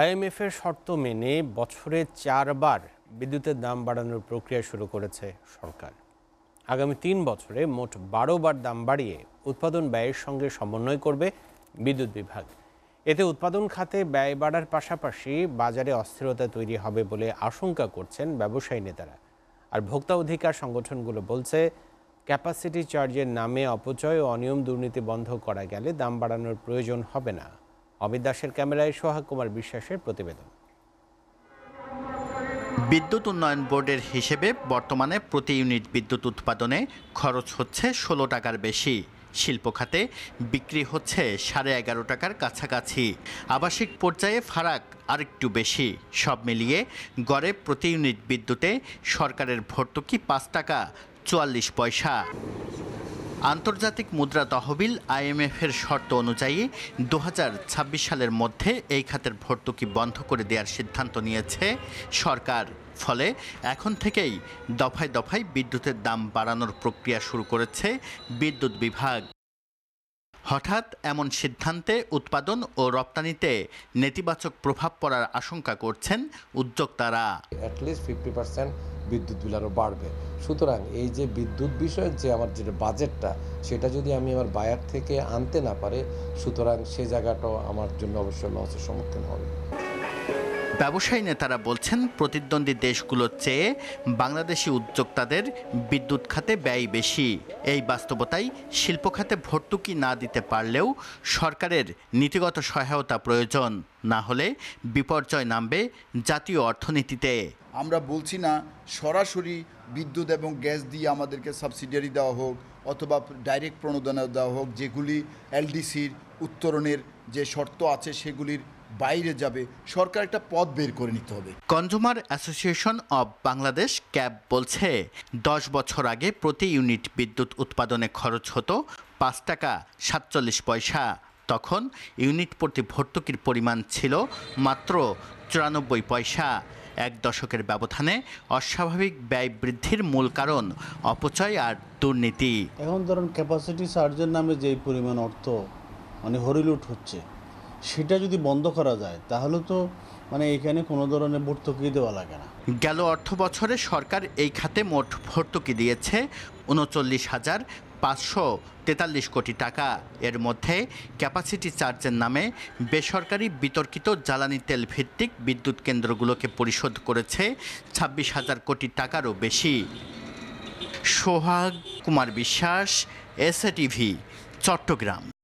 আইএমএফের শর্ত মেনে বছরে চারবার বিদ্যুতের দাম বাড়ানোর প্রক্রিয়া শুরু করেছে সরকার আগামী তিন বছরে মোট বারো বার দাম বাড়িয়ে উৎপাদন ব্যয়ের সঙ্গে সমন্বয় করবে বিদ্যুৎ বিভাগ এতে উৎপাদন খাতে ব্যয় বাড়ার পাশাপাশি বাজারে অস্থিরতা তৈরি হবে বলে আশঙ্কা করছেন ব্যবসায়ী নেতারা আর ভোক্তা অধিকার সংগঠনগুলো বলছে ক্যাপাসিটি চার্জের নামে অপচয় ও অনিয়ম দুর্নীতি বন্ধ করা গেলে দাম বাড়ানোর প্রয়োজন হবে না অমিত দাসের ক্যামেরায় সোহাগ কুমার বিশ্বাসের প্রতিবেদন বিদ্যুৎ উন্নয়ন বোর্ডের হিসেবে বর্তমানে প্রতি ইউনিট বিদ্যুৎ উৎপাদনে খরচ হচ্ছে ষোলো টাকার বেশি শিল্প খাতে বিক্রি হচ্ছে সাড়ে এগারো টাকার কাছাকাছি আবাসিক পর্যায়ে ফারাক আরেকটু বেশি সব মিলিয়ে গড়ে প্রতি ইউনিট বিদ্যুতে সরকারের ভর্তুকি পাঁচ টাকা চুয়াল্লিশ পয়সা আন্তর্জাতিক মুদ্রা তহবিল আইএমএফের শর্ত অনুযায়ী দু সালের মধ্যে এই খাতের ভর্তুকি বন্ধ করে দেওয়ার সিদ্ধান্ত নিয়েছে সরকার ফলে এখন থেকেই দফায় দফায় বিদ্যুতের দাম বাড়ানোর প্রক্রিয়া শুরু করেছে বিদ্যুৎ বিভাগ হঠাৎ এমন সিদ্ধান্তে উৎপাদন ও রপ্তানিতে নেতিবাচক প্রভাব পড়ার আশঙ্কা করছেন উদ্যোক্তারা বিদ্যুৎ বিল আরও বাড়বে সুতরাং এই যে বিদ্যুৎ বিষয়ের যে আমার যেটা বাজেটটা সেটা যদি আমি আমার বায়ার থেকে আনতে না পারে সুতরাং সে জায়গাটাও আমার জন্য অবশ্যই লসের সম্মুখীন হবে ব্যবসায়ী নেতারা বলছেন প্রতিদ্বন্দ্বী দেশগুলোর চেয়ে বাংলাদেশি উদ্যোক্তাদের বিদ্যুৎ খাতে ব্যয় বেশি এই বাস্তবতায় শিল্প খাতে ভর্তুকি না দিতে পারলেও সরকারের নীতিগত সহায়তা প্রয়োজন না হলে বিপর্যয় নামবে জাতীয় অর্থনীতিতে আমরা বলছি না সরাসরি বিদ্যুৎ এবং গ্যাস দিয়ে আমাদেরকে সাবসিডিয়ারি দেওয়া হোক অথবা ডাইরেক্ট প্রণোদনা দেওয়া হোক যেগুলি এলডিসির উত্তরণের যে শর্ত আছে সেগুলির বাইরে যাবে সরকার একটা পথ বের করে নিতে হবে consumer association of Bangladesh CAB বলছে দশ বছর আগে প্রতি ইউনিট বিদ্যুৎ উৎপাদনে খরচ হতো পাঁচ টাকা সাতচল্লিশ পয়সা তখন ইউনিট প্রতি ভর্তুকির পরিমাণ ছিল মাত্র চুরানব্বই পয়সা এক দশকের ব্যবধানে অস্বাভাবিক ব্যয় বৃদ্ধির মূল কারণ অপচয় আর দুর্নীতি এখন ধরুন ক্যাপাসিটি সার্জের নামে যেই পরিমাণ অর্থ মানে হরিলুট হচ্ছে সেটা যদি বন্ধ করা যায় তাহলে তো মানে এখানে কোনো ধরনের ভর্তুকি দেওয়া লাগে না গেল অর্থ বছরে সরকার এই খাতে মোট ভর্তুকি দিয়েছে উনচল্লিশ হাজার পাঁচশো তেতাল্লিশ কোটি টাকা এর মধ্যে ক্যাপাসিটি চার্জের নামে বেসরকারি বিতর্কিত জ্বালানি তেল ভিত্তিক বিদ্যুৎ কেন্দ্রগুলোকে পরিশোধ করেছে ছাব্বিশ হাজার কোটি টাকারও বেশি সোহাগ কুমার বিশ্বাস এস চট্টগ্রাম